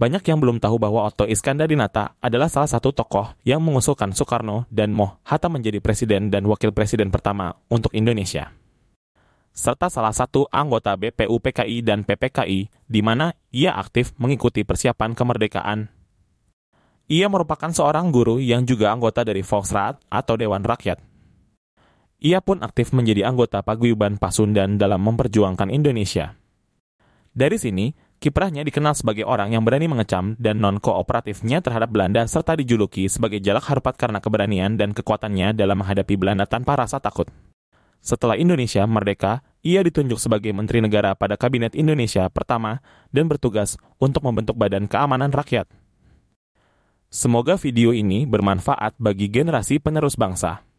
Banyak yang belum tahu bahwa Otto Iskandar-Dinata adalah salah satu tokoh yang mengusulkan Soekarno dan Moh Hatta menjadi presiden dan wakil presiden pertama untuk Indonesia. Serta salah satu anggota BPUPKI dan PPKI di mana ia aktif mengikuti persiapan kemerdekaan. Ia merupakan seorang guru yang juga anggota dari Volksrat atau Dewan Rakyat. Ia pun aktif menjadi anggota Paguyuban Pasundan dalam memperjuangkan Indonesia. Dari sini, Kiprahnya dikenal sebagai orang yang berani mengecam dan non-kooperatifnya terhadap Belanda serta dijuluki sebagai jalak harupat karena keberanian dan kekuatannya dalam menghadapi Belanda tanpa rasa takut. Setelah Indonesia merdeka, ia ditunjuk sebagai Menteri Negara pada Kabinet Indonesia pertama dan bertugas untuk membentuk Badan Keamanan Rakyat. Semoga video ini bermanfaat bagi generasi penerus bangsa.